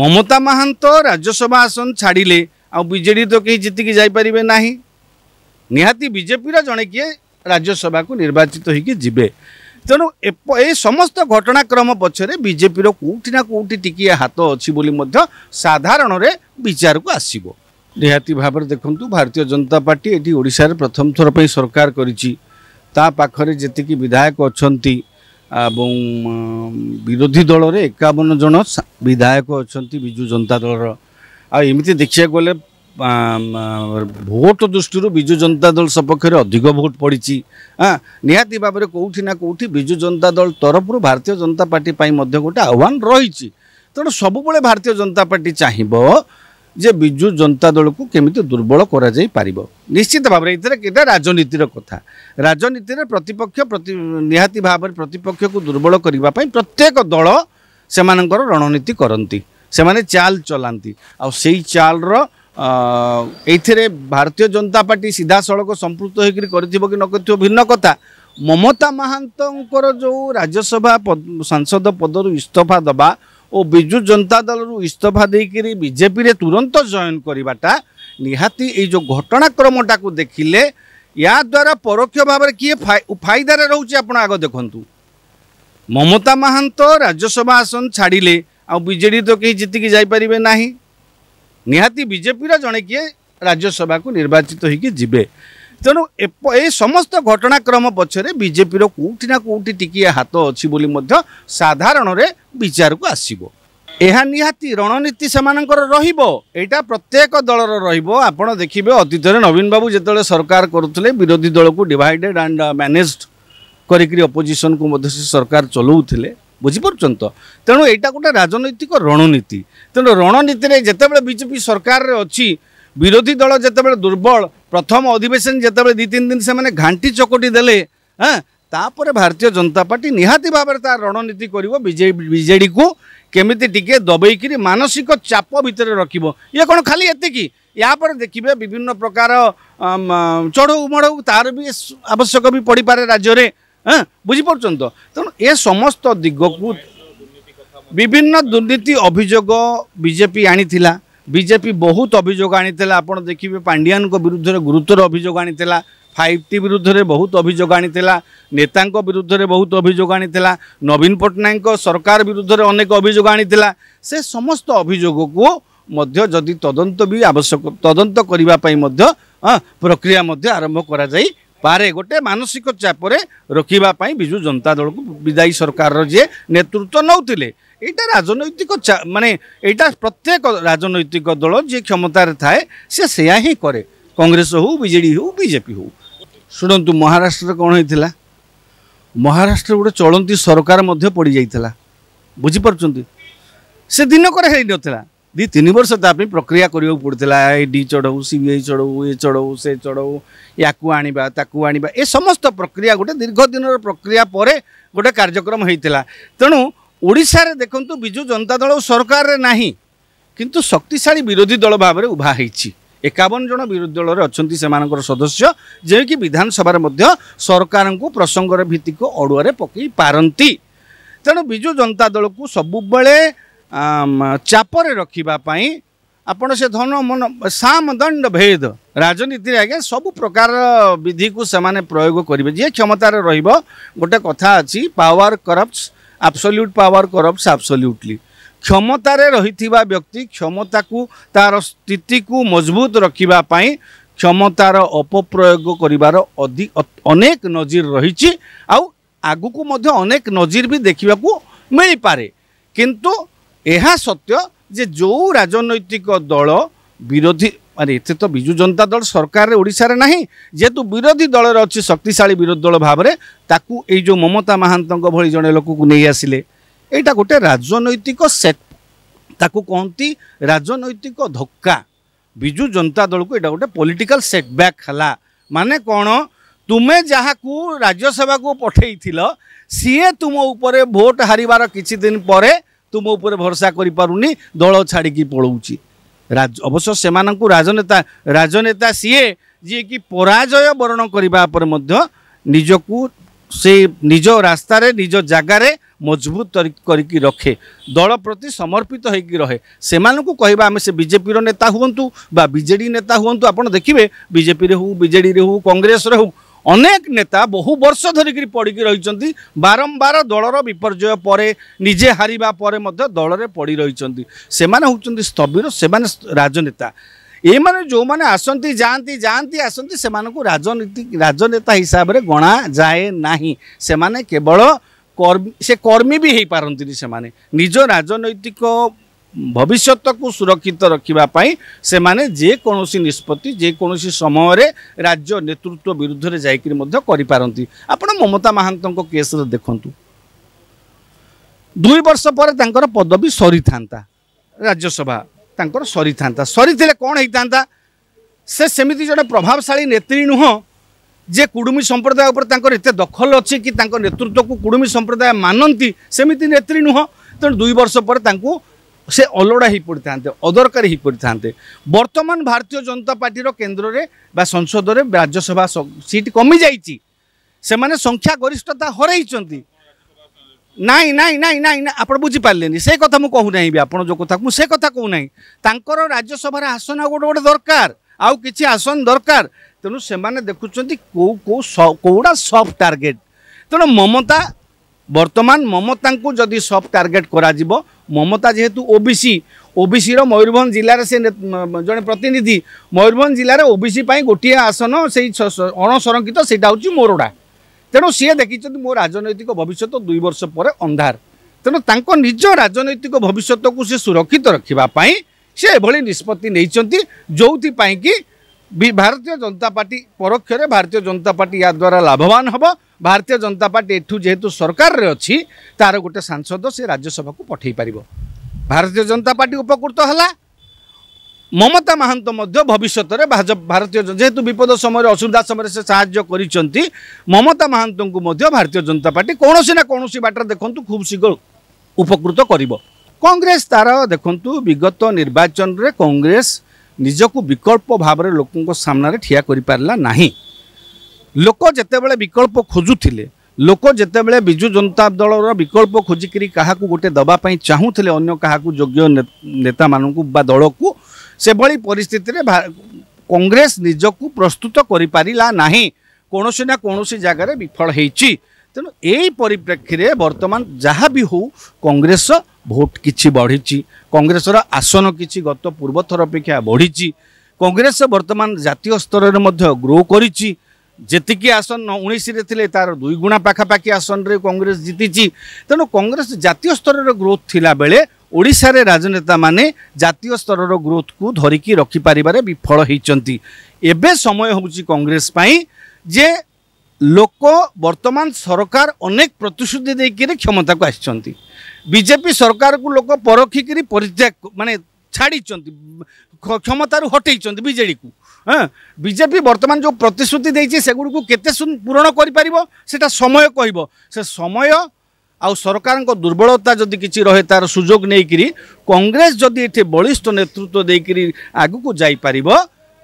মমতা মাহান্ত রাজ্যসভা আসন ছাড়লে আজেডি তো কে জিতিকি যাইপারে না নিহতি বিজেপির জনে কি রাজ্যসভা নির্বাচিত হয়ে যাবে তেণু এই সমস্ত ঘটনাক্রম পছরে বিজেপির কোটি না কোটি টিকিয়ে হাত অছি বলি মধ্য সাধারণরে বিচারকু নিহতি ভাবে দেখুন ভারতীয় জনতা পার্টি এটি ওড়শার প্রথম থর সরকার করেছি তা পাখে যেত বিধায়ক অনেক ଏବଂ ବିରୋଧୀ ଦଳରେ ଏକାବନ ଜଣ ବିଧାୟକ ଅଛନ୍ତି ବିଜୁ ଜନତା ଦଳର ଆଉ ଏମିତି ଦେଖିବାକୁ ଗଲେ ଭୋଟ ଦୃଷ୍ଟିରୁ ବିଜୁ ଜନତା ଦଳ ସପକ୍ଷରେ ଅଧିକ ଭୋଟ ପଡ଼ିଛି ହଁ ନିହାତି ଭାବରେ କେଉଁଠି ନା କେଉଁଠି ବିଜୁ ଜନତା ଦଳ ତରଫରୁ ଭାରତୀୟ ଜନତା ପାର୍ଟି ପାଇଁ ମଧ୍ୟ ଗୋଟେ ଆହ୍ୱାନ ରହିଛି ତେଣୁ ସବୁବେଳେ ଭାରତୀୟ ଜନତା ପାର୍ଟି ଚାହିଁବ ଯେ ବିଜୁ ଜନତା ଦଳକୁ କେମିତି ଦୁର୍ବଳ କରାଯାଇପାରିବ ନିଶ୍ଚିତ ଭାବରେ ଏଥିରେ କେଇଟା ରାଜନୀତିର କଥା ରାଜନୀତିରେ ପ୍ରତିପକ୍ଷ ପ୍ରତି ନିହାତି ଭାବରେ ପ୍ରତିପକ୍ଷକୁ ଦୁର୍ବଳ କରିବା ପାଇଁ ପ୍ରତ୍ୟେକ ଦଳ ସେମାନଙ୍କର ରଣନୀତି କରନ୍ତି ସେମାନେ ଚାଲ୍ ଚଲାନ୍ତି ଆଉ ସେଇ ଚାଲ୍ର ଏଇଥିରେ ଭାରତୀୟ ଜନତା ପାର୍ଟି ସିଧାସଳଖ ସମ୍ପୃକ୍ତ ହୋଇକରି କରିଥିବ କି ନ କରିଥିବ ଭିନ୍ନ କଥା ମମତା ମହାନ୍ତଙ୍କର ଯେଉଁ ରାଜ୍ୟସଭା ସାଂସଦ ପଦରୁ ଇସ୍ତଫା ଦେବା ଓ ବିଜୁ ଜନତା ଦଳରୁ ଇସ୍ତଫା ଦେଇକରି ବିଜେପିରେ ତୁରନ୍ତ ଜଏନ୍ କରିବାଟା ନିହାତି ଏଇ ଯେଉଁ ଘଟଣାକ୍ରମଟାକୁ ଦେଖିଲେ ଏହାଦ୍ୱାରା ପରୋକ୍ଷ ଭାବରେ କିଏ ଫାଇଦାରେ ରହୁଛି ଆପଣ ଆଗ ଦେଖନ୍ତୁ ମମତା ମହାନ୍ତ ରାଜ୍ୟସଭା ଆସନ ଛାଡ଼ିଲେ ଆଉ ବିଜେଡ଼ି ତ କେହି ଜିତିକି ଯାଇପାରିବେ ନାହିଁ ନିହାତି ବିଜେପିର ଜଣେ କିଏ ରାଜ୍ୟସଭାକୁ ନିର୍ବାଚିତ ହୋଇକି ଯିବେ ତେଣୁ ଏ ସମସ୍ତ ଘଟଣାକ୍ରମ ପଛରେ ବିଜେପିର କେଉଁଠି ନା କେଉଁଠି ଟିକିଏ ହାତ ଅଛି ବୋଲି ମଧ୍ୟ ସାଧାରଣରେ ବିଚାରକୁ ଆସିବ ଏହା ନିହାତି ରଣନୀତି ସେମାନଙ୍କର ରହିବ ଏଇଟା ପ୍ରତ୍ୟେକ ଦଳର ରହିବ ଆପଣ ଦେଖିବେ ଅତୀତରେ ନବୀନ ବାବୁ ଯେତେବେଳେ ସରକାର କରୁଥିଲେ ବିରୋଧୀ ଦଳକୁ ଡିଭାଇଡେଡ୍ ଆଣ୍ଡ ମ୍ୟାନେଜଡ୍ କରିକିରି ଅପୋଜିସନକୁ ମଧ୍ୟ ସେ ସରକାର ଚଲାଉଥିଲେ ବୁଝିପାରୁଛନ୍ତି ତ ତେଣୁ ଏଇଟା ଗୋଟେ ରାଜନୈତିକ ରଣନୀତି ତେଣୁ ରଣନୀତିରେ ଯେତେବେଳେ ବିଜେପି ସରକାରରେ ଅଛି বিরোধী দল যেত দুর্বল প্রথম অধিবেশন যেত দুই তিন দিন সে ঘাঁটি চকটি দেলে হ্যাঁ তাপরে ভারতীয় জনতা পার্টি নিহতি ভাবে তার রণনীতি করব বিজেডি কু কমিটি টিকি দবাইকি মানসিক চাপ ভিতরে রাখব ইয়ে কোণ খালি এতিকি ইয়াপরে দেখবে বিভিন্ন প্রকার চড়ৌ মড়ৌ তার বি আবশ্যক বি পড়ি পড়িপারে রাজ্যরে হ্যাঁ বুঝিপারছেন তো তেমন এ সমস্ত দিগক বিভিন্ন দুর্নীতি অভিযোগ বিজেপি আনিলা ବିଜେପି ବହୁତ ଅଭିଯୋଗ ଆଣିଥିଲା ଆପଣ ଦେଖିବେ ପାଣ୍ଡିଆନଙ୍କ ବିରୁଦ୍ଧରେ ଗୁରୁତର ଅଭିଯୋଗ ଆଣିଥିଲା ଫାଇଭ୍ ଟି ବିରୁଦ୍ଧରେ ବହୁତ ଅଭିଯୋଗ ଆଣିଥିଲା ନେତାଙ୍କ ବିରୁଦ୍ଧରେ ବହୁତ ଅଭିଯୋଗ ଆଣିଥିଲା ନବୀନ ପଟ୍ଟନାୟକଙ୍କ ସରକାର ବିରୁଦ୍ଧରେ ଅନେକ ଅଭିଯୋଗ ଆଣିଥିଲା ସେ ସମସ୍ତ ଅଭିଯୋଗକୁ ମଧ୍ୟ ଯଦି ତଦନ୍ତ ବି ଆବଶ୍ୟକ ତଦନ୍ତ କରିବା ପାଇଁ ମଧ୍ୟ ପ୍ରକ୍ରିୟା ମଧ୍ୟ ଆରମ୍ଭ କରାଯାଇ ପାରେ ଗୋଟେ ମାନସିକ ଚାପରେ ରଖିବା ପାଇଁ ବିଜୁ ଜନତା ଦଳକୁ ବିଦାୟୀ ସରକାରର ଯିଏ ନେତୃତ୍ୱ ନେଉଥିଲେ ଏଇଟା ରାଜନୈତିକ ମାନେ ଏଇଟା ପ୍ରତ୍ୟେକ ରାଜନୈତିକ ଦଳ ଯିଏ କ୍ଷମତାରେ ଥାଏ ସେ ସେୟା ହିଁ କରେ କଂଗ୍ରେସ ହେଉ ବିଜେଡ଼ି ହେଉ ବିଜେପି ହେଉ ଶୁଣନ୍ତୁ ମହାରାଷ୍ଟ୍ରରେ କ'ଣ ହେଇଥିଲା ମହାରାଷ୍ଟ୍ରରେ ଗୋଟେ ଚଳନ୍ତି ସରକାର ମଧ୍ୟ ପଡ଼ିଯାଇଥିଲା ବୁଝିପାରୁଛନ୍ତି ସେ ଦିନକରେ ହେଇନଥିଲା ଦି ତିନି ବର୍ଷ ତା ପାଇଁ ପ୍ରକ୍ରିୟା କରିବାକୁ ପଡ଼ୁଥିଲା ଏ ଡି ଚଢ଼ଉ ସି ବି ଆଇ ଚଢ଼ଉ ଏ ଚଢ଼ଉ ସେ ଚଢ଼ଉ ୟାକୁ ଆଣିବା ତାକୁ ଆଣିବା ଏ ସମସ୍ତ ପ୍ରକ୍ରିୟା ଗୋଟେ ଦୀର୍ଘ ଦିନର ପ୍ରକ୍ରିୟା ପରେ ଗୋଟେ କାର୍ଯ୍ୟକ୍ରମ ହୋଇଥିଲା ତେଣୁ ଓଡ଼ିଶାରେ ଦେଖନ୍ତୁ ବିଜୁ ଜନତା ଦଳ ସରକାରରେ ନାହିଁ କିନ୍ତୁ ଶକ୍ତିଶାଳୀ ବିରୋଧୀ ଦଳ ଭାବରେ ଉଭା ହୋଇଛି ଏକାବନ ଜଣ ବିରୋଧୀ ଦଳରେ ଅଛନ୍ତି ସେମାନଙ୍କର ସଦସ୍ୟ ଯିଏକି ବିଧାନସଭାରେ ମଧ୍ୟ ସରକାରଙ୍କୁ ପ୍ରସଙ୍ଗର ଭିତ୍ତିକୁ ଅଡ଼ୁଆରେ ପକାଇ ପାରନ୍ତି ତେଣୁ ବିଜୁ ଜନତା ଦଳକୁ ସବୁବେଳେ ଚାପରେ ରଖିବା ପାଇଁ ଆପଣ ସେ ଧନ ମନ ସାମ ଦଣ୍ଡ ଭେଦ ରାଜନୀତିରେ ଆଜ୍ଞା ସବୁ ପ୍ରକାର ବିଧିକୁ ସେମାନେ ପ୍ରୟୋଗ କରିବେ ଯିଏ କ୍ଷମତାରେ ରହିବ ଗୋଟେ କଥା ଅଛି power corrupt absolute power corrupt absolutely କ୍ଷମତାରେ ରହିଥିବା ବ୍ୟକ୍ତି କ୍ଷମତାକୁ ତା'ର ସ୍ଥିତିକୁ ମଜବୁତ ରଖିବା ପାଇଁ କ୍ଷମତାର ଅପପ୍ରୟୋଗ କରିବାର ଅଧିକ ଅନେକ ନଜିର ରହିଛି ଆଉ ଆଗକୁ ମଧ୍ୟ ଅନେକ ନଜିର ବି ଦେଖିବାକୁ ମିଳିପାରେ କିନ୍ତୁ ଏହା ସତ୍ୟ ଯେ ଯେଉଁ ରାଜନୈତିକ ଦଳ ବିରୋଧୀ ମାନେ ଏତେ ତ ବିଜୁ ଜନତା ଦଳ ସରକାରରେ ଓଡ଼ିଶାରେ ନାହିଁ ଯେହେତୁ ବିରୋଧୀ ଦଳରେ ଅଛି ଶକ୍ତିଶାଳୀ ବିରୋଧୀ ଦଳ ଭାବରେ ତାକୁ ଏଇ ଯେଉଁ ମମତା ମହାନ୍ତଙ୍କ ଭଳି ଜଣେ ଲୋକକୁ ନେଇ ଆସିଲେ ଏଇଟା ଗୋଟେ ରାଜନୈତିକ ସେଟ୍ ତାକୁ କହନ୍ତି ରାଜନୈତିକ ଧକ୍କା ବିଜୁ ଜନତା ଦଳକୁ ଏଇଟା ଗୋଟେ ପଲିଟିକାଲ୍ ସେଟବ୍ୟାକ୍ ହେଲା ମାନେ କ'ଣ ତୁମେ ଯାହାକୁ ରାଜ୍ୟସଭାକୁ ପଠେଇଥିଲ ସିଏ ତୁମ ଉପରେ ଭୋଟ୍ ହାରିବାର କିଛି ଦିନ ପରେ ତୁମ ଉପରେ ଭରସା କରିପାରୁନି ଦଳ ଛାଡ଼ିକି ପଳାଉଛି ଅବଶ୍ୟ ସେମାନଙ୍କୁ ରାଜନେତା ରାଜନେତା ସିଏ ଯିଏକି ପରାଜୟ ବରଣ କରିବା ପରେ ମଧ୍ୟ ନିଜକୁ ସେ ନିଜ ରାସ୍ତାରେ ନିଜ ଜାଗାରେ ମଜବୁତ କରିକି ରଖେ ଦଳ ପ୍ରତି ସମର୍ପିତ ହେଇକି ରହେ ସେମାନଙ୍କୁ କହିବା ଆମେ ସେ ବିଜେପିର ନେତା ହୁଅନ୍ତୁ ବା ବିଜେଡ଼ି ନେତା ହୁଅନ୍ତୁ ଆପଣ ଦେଖିବେ ବିଜେପିରେ ହଉ ବିଜେଡ଼ିରେ ହଉ କଂଗ୍ରେସରେ ହଉ ଅନେକ ନେତା ବହୁ ବର୍ଷ ଧରିକିରି ପଡ଼ିକି ରହିଛନ୍ତି ବାରମ୍ବାର ଦଳର ବିପର୍ଯ୍ୟୟ ପରେ ନିଜେ ହାରିବା ପରେ ମଧ୍ୟ ଦଳରେ ପଡ଼ି ରହିଛନ୍ତି ସେମାନେ ହେଉଛନ୍ତି ସ୍ଥବିର ସେମାନେ ରାଜନେତା ଏମାନେ ଯେଉଁମାନେ ଆସନ୍ତି ଯାଆନ୍ତି ଯାଆନ୍ତି ଆସନ୍ତି ସେମାନଙ୍କୁ ରାଜନୀତି ରାଜନେତା ହିସାବରେ ଗଣାଯାଏ ନାହିଁ ସେମାନେ କେବଳ କର୍ମୀ ସେ କର୍ମୀ ବି ହେଇପାରନ୍ତିନି ସେମାନେ ନିଜ ରାଜନୈତିକ भविष्यतको सुरक्षित रखापि जेकौँसी निष्पत्ति जेकौँसी समयले राज्य नेतृत्व विरुद्धले जाइक गरिपारति ଆପଣ ମମତା ମହାନ୍ତଙ୍କ କେସ୍ରେ ଦେଖନ୍ତୁ ଦୁଇ ବର୍ଷ ପରେ ତାଙ୍କର ପଦବୀ ସରିଥାନ୍ତା ରାଜ୍ୟସଭା ତାଙ୍କର ସରିଥାନ୍ତା ସରିଥିଲେ କ'ଣ ହେଇଥାନ୍ତା ସେ ସେମିତି ଜଣେ ପ୍ରଭାବଶାଳୀ ନେତ୍ରୀ ନୁହଁ ଯେ କୁଡ଼ୁମି ସମ୍ପ୍ରଦାୟ ଉପରେ ତାଙ୍କର ଏତେ ଦଖଲ ଅଛି କି ତାଙ୍କ ନେତୃତ୍ୱକୁ କୁଡ଼ୁମି ସମ୍ପ୍ରଦାୟ ମାନନ୍ତି ସେମିତି ନେତ୍ରୀ ନୁହଁ ତେଣୁ ଦୁଇ ବର୍ଷ ପରେ ତାଙ୍କୁ সে অলোড়া হয়ে পড়িথাতে অদরকারী হয়ে পড়িথাতে বর্তমান ভারতীয় জনতা পার্টির কেন্দ্রে বা সংসদরে রাজ্যসভা সিট কমি যাই সে সংখ্যা গরিষ্ঠতা হরাইছেন নাই নাই নাই নাই না আপনার বুঝিপারে সে কথা মু কু না আপনার যে কথা সে কথা কু না তাঁকর রাজ্যসভার আসন আগে গোটে গোটে দরকার আউ কিছু আসন দরকার তেমন সে দেখুম কেউ কেউ কেউটা সফট টার্গেট তেমন মমতা বর্তমান মমতাঙ্কু যদি সব টার্গেট করা যাব মমতা যেহেতু ওবিসি ওবিসির ময়ূরভঞ্জ জেলার সে জন প্রতিনিধি ময়ূরভঞ্জ জেলার ওবিসি পাই গোটিয়ে আসন সেই অণসংরক্ষিত সেটা হচ্ছে মোরডা তেণু সি দেখিছেন মো রাজনৈতিক ভবিষ্যৎ দুই বর্ষ পরে অন্ধার তেণু তাঁক নিজ রাজনৈতিক ভবিষ্যৎকু সে সুরক্ষিত রক্ষা সে এভাবে নিষ্পতি নেই যে ଭାରତୀୟ ଜନତା ପାର୍ଟି ପରୋକ୍ଷରେ ଭାରତୀୟ ଜନତା ପାର୍ଟି ଏହାଦ୍ୱାରା ଲାଭବାନ ହେବ ଭାରତୀୟ ଜନତା ପାର୍ଟି ଏଠୁ ଯେହେତୁ ସରକାରରେ ଅଛି ତା'ର ଗୋଟେ ସାଂସଦ ସେ ରାଜ୍ୟସଭାକୁ ପଠାଇ ପାରିବ ଭାରତୀୟ ଜନତା ପାର୍ଟି ଉପକୃତ ହେଲା ମମତା ମହାନ୍ତ ମଧ୍ୟ ଭବିଷ୍ୟତରେ ଭାରତୀୟ ଯେହେତୁ ବିପଦ ସମୟରେ ଅସୁବିଧା ସମୟରେ ସେ ସାହାଯ୍ୟ କରିଛନ୍ତି ମମତା ମହାନ୍ତଙ୍କୁ ମଧ୍ୟ ଭାରତୀୟ ଜନତା ପାର୍ଟି କୌଣସି ନା କୌଣସି ବାଟରେ ଦେଖନ୍ତୁ ଖୁବ୍ ଶୀଘ୍ର ଉପକୃତ କରିବ କଂଗ୍ରେସ ତା'ର ଦେଖନ୍ତୁ ବିଗତ ନିର୍ବାଚନରେ କଂଗ୍ରେସ ନିଜକୁ ବିକଳ୍ପ ଭାବରେ ଲୋକଙ୍କ ସାମ୍ନାରେ ଠିଆ କରିପାରିଲା ନାହିଁ ଲୋକ ଯେତେବେଳେ ବିକଳ୍ପ ଖୋଜୁଥିଲେ ଲୋକ ଯେତେବେଳେ ବିଜୁ ଜନତା ଦଳର ବିକଳ୍ପ ଖୋଜିକିରି କାହାକୁ ଗୋଟେ ଦେବା ପାଇଁ ଚାହୁଁଥିଲେ ଅନ୍ୟ କାହାକୁ ଯୋଗ୍ୟ ନେତାମାନଙ୍କୁ ବା ଦଳକୁ ସେଭଳି ପରିସ୍ଥିତିରେ କଂଗ୍ରେସ ନିଜକୁ ପ୍ରସ୍ତୁତ କରିପାରିଲା ନାହିଁ କୌଣସି ନା କୌଣସି ଜାଗାରେ ବିଫଳ ହେଇଛି ତେଣୁ ଏଇ ପରିପ୍ରେକ୍ଷୀରେ ବର୍ତ୍ତମାନ ଯାହା ବି ହେଉ କଂଗ୍ରେସ ভোট কিছু বড়িছি কংগ্রেসর আসন কিছু গত পূর্ব থর অপেক্ষা বড়িছি কংগ্রেস বর্তমান জাতীয় স্তরের মধ্যে গ্রো করেছি যেতিকি আসন উনিশে লে তার দুই গুণা পাখাপাখি আসনরে কংগ্রেস জিতিছি তেণু কংগ্রেস জাতীয় স্তরের গ্রোথ থাকবে ওড়শার রাজনেতা মানে জাতীয় স্তরের গ্রোথকু ধরিকি রক্ষিপার বিফল হয়েছেন এবে সময় হচ্ছে কংগ্রেস পাই যে ଲୋକ ବର୍ତ୍ତମାନ ସରକାର ଅନେକ ପ୍ରତିଶ୍ରୁତି ଦେଇକିରି କ୍ଷମତାକୁ ଆସିଛନ୍ତି ବିଜେପି ସରକାରକୁ ଲୋକ ପରଖିକିରି ପରିତ୍ୟାଗ ମାନେ ଛାଡ଼ିଛନ୍ତି କ୍ଷମତାରୁ ହଟେଇଛନ୍ତି ବିଜେଡ଼ିକୁ ହଁ ବିଜେପି ବର୍ତ୍ତମାନ ଯେଉଁ ପ୍ରତିଶ୍ରୁତି ଦେଇଛି ସେଗୁଡ଼ିକୁ କେତେ ପୂରଣ କରିପାରିବ ସେଇଟା ସମୟ କହିବ ସେ ସମୟ ଆଉ ସରକାରଙ୍କ ଦୁର୍ବଳତା ଯଦି କିଛି ରହେ ତା'ର ସୁଯୋଗ ନେଇକିରି କଂଗ୍ରେସ ଯଦି ଏଠି ବଳିଷ୍ଠ ନେତୃତ୍ୱ ଦେଇକିରି ଆଗକୁ ଯାଇପାରିବ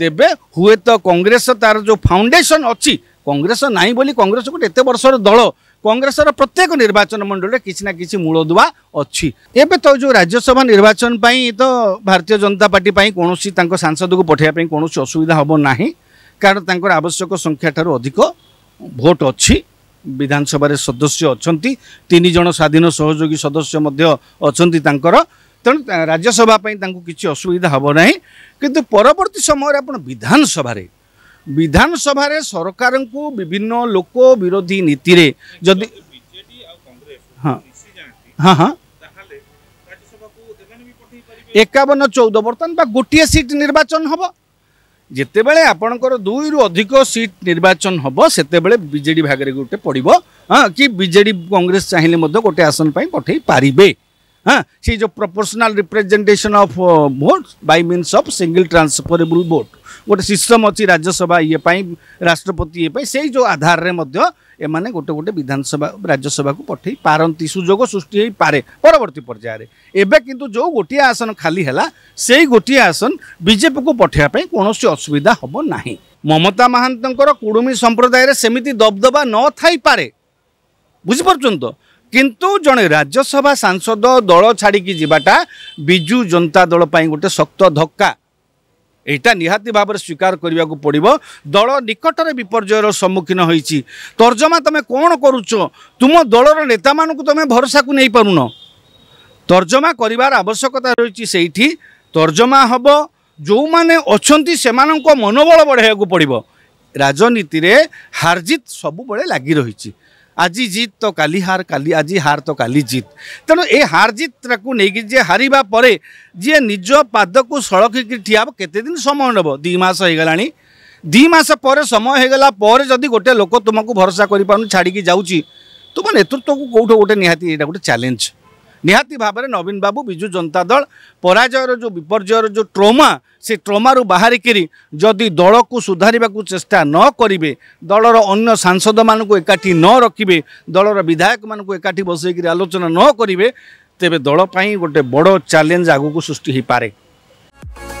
ତେବେ ହୁଏତ କଂଗ୍ରେସ ତା'ର ଯେଉଁ ଫାଉଣ୍ଡେସନ୍ ଅଛି কংগ্রেস নাই বলে কংগ্রেস গোটে এত বর্ষর দল কংগ্রেসর প্রত্যেক নির্বাচন মণ্ডলীরে কিছু না কিছু মূলদুয়া অছি এবে তো যে রাজ্যসভা নির্বাচন পাই তো ভারতীয় জনতা পার্টি পাই কোণী তাঙ্ক সাংসদকে পঠাইয়া পাই কোণী অসুবিধা হব না কারণ তাঙ্কর আবশ্যক সংখ্যাঠার অধিক ভোট অছি ବିଧାନସଭାରେ ସଦସ୍ୟ ଅଛନ୍ତି ତିନି ଜଣ ସ୍ୱାଧୀନ ସହଯୋଗୀ ସଦସ୍ୟ ମଧ୍ୟ ଅଛନ୍ତି ତାଙ୍କର ତେଣୁ ରାଜ୍ୟସଭା ପାଇଁ ତାଙ୍କୁ କିଛି ଅସୁବିଧା ହେବ ନାହିଁ କିନ୍ତୁ ପରବର୍ତ୍ତୀ ସମୟରେ ଆପଣ ବିଧାନସଭାରେ ବିଧାନସଭାରେ ସରକାରଙ୍କୁ ବିଭିନ୍ନ ଲୋକ ବିରୋଧୀ ନୀତିରେ ଯଦି ହଁ ହଁ ହଁ ଏକାବନ ଚଉଦ ବର୍ତ୍ତମାନ ବା ଗୋଟିଏ ସିଟ୍ ନିର୍ବାଚନ ହେବ ଯେତେବେଳେ ଆପଣଙ୍କର ଦୁଇରୁ ଅଧିକ ସିଟ୍ ନିର୍ବାଚନ ହେବ ସେତେବେଳେ ବିଜେଡ଼ି ଭାଗରେ ଗୋଟେ ପଡ଼ିବ ହଁ କି ବିଜେଡ଼ି କଂଗ୍ରେସ ଚାହିଁଲେ ମଧ୍ୟ ଗୋଟେ ଆସନ ପାଇଁ ପଠାଇ ପାରିବେ हाँ सी जो proportional representation of vote by means of single transferable vote गोटे सिस्टम अच्छी राज्यसभा ये राष्ट्रपति ये से जो आधार में এমানে গোটে গোটে বিধানসভা রাজ্যসভাকে পঠাই পারতি সুযোগ সৃষ্টি হয়ে পারে পরবর্তী পর্যায়ে এবে কিন্তু যে গোটিয়ে আসন খালি হেলা সেই গোটিয়ে আসন বিজেপিকে পঠাইবা কোণী অসুবিধা হব না মমতা মহান্তর কুড়ুমি সম্প্রদায়ের সেমিতি দবদবা ন থাইপারে বুঝিপারছেন তো কিন্তু জଣେ ରାଜ୍ୟସଭା ସାଂସଦ ଦଳ ଛାଡ଼ିକି ଯିବାଟା ବିଜୁ ଜନତା ଦଳ ପାଇଁ ଗୋଟେ ଶକ୍ତ ଧକ୍କା ଏଇଟା ନିହାତି ଭାବରେ ସ୍ୱୀକାର କରିବାକୁ ପଡ଼ିବ ଦଳ ନିକଟରେ ବିପର୍ଯ୍ୟୟର ସମ୍ମୁଖୀନ ହୋଇଛି ତର୍ଜମା ତୁମେ କ'ଣ କରୁଛ ତୁମ ଦଳର ନେତାମାନଙ୍କୁ ତୁମେ ଭରସାକୁ ନେଇପାରୁନ ତର୍ଜମା କରିବାର ଆବଶ୍ୟକତା ରହିଛି ସେଇଠି ତର୍ଜମା ହେବ ଯେଉଁମାନେ ଅଛନ୍ତି ସେମାନଙ୍କ ମନୋବଳ ବଢ଼ାଇବାକୁ ପଡ଼ିବ ରାଜନୀତିରେ ହାରଜିତ ସବୁବେଳେ ଲାଗି ରହିଛି আজি জিত তো কালি হার কালি আজি হার তো কালি জিତ ତେଣୁ ଏ ହାର ଜିତଟାକୁ ନେଇକି ଯିଏ ହାରିବା ପରେ ଯିଏ ନିଜ ପାଦକୁ ସଳଖିକି ଠିଆ ହେବ କେତେଦିନ ସମୟ ନେବ ଦୁଇ ମାସ ହେଇଗଲାଣି ଦୁଇ ମାସ ପରେ ସମୟ ହେଇଗଲା ପରେ ଯଦି ଗୋଟେ ଲୋକ ତୁମକୁ ଭରସା କରିପାରୁନି ଛାଡ଼ିକି ଯାଉଛି ତୁମ ନେତୃତ୍ୱକୁ କେଉଁଠୁ ଗୋଟେ ନିହାତି ଏଇଟା ଗୋଟେ ଚ୍ୟାଲେଞ୍ଜ ନିହାତି ଭାବରେ ନବୀନ ବାବୁ ବିଜୁ ଜନତା ଦଳ ପରାଜୟର ଯେଉଁ ବିପର୍ଯ୍ୟୟର ଯେଉଁ ଟ୍ରମା ସେ ଟ୍ରମାରୁ ବାହାରିକରି ଯଦି ଦଳକୁ ସୁଧାରିବାକୁ ଚେଷ୍ଟା ନ କରିବେ ଦଳର ଅନ୍ୟ ସାଂସଦମାନଙ୍କୁ ଏକାଠି ନ ରଖିବେ ଦଳର ବିଧାୟକମାନଙ୍କୁ ଏକାଠି ବସେଇକରି ଆଲୋଚନା ନ କରିବେ ତେବେ ଦଳ ପାଇଁ ଗୋଟେ ବଡ଼ ଚ୍ୟାଲେଞ୍ଜ ଆଗକୁ ସୃଷ୍ଟି ହୋଇପାରେ